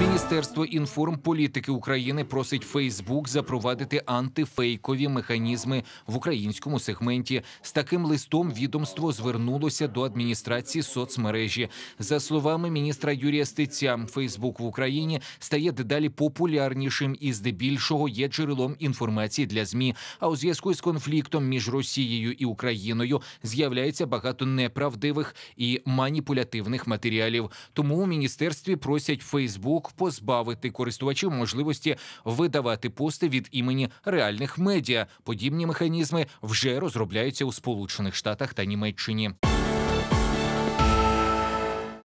Міністерство інформполітики України просить Фейсбук запровадити антифейкові механізми в українському сегменті. З таким листом відомство звернулося до адміністрації соцмережі. За словами міністра Юрія Стеця, Фейсбук в Україні стає дедалі популярнішим і здебільшого є джерелом інформації для змі. А у зв'язку з конфліктом між Росією і Україною з'являється багато неправдивих і маніпулятивних матеріалів. Тому у міністерстві просять Фейсбук позбавити користувачів можливості видавати пости від імені реальних медіа. Подібні механізми вже розробляються у Сполучених Штатах та Німеччині.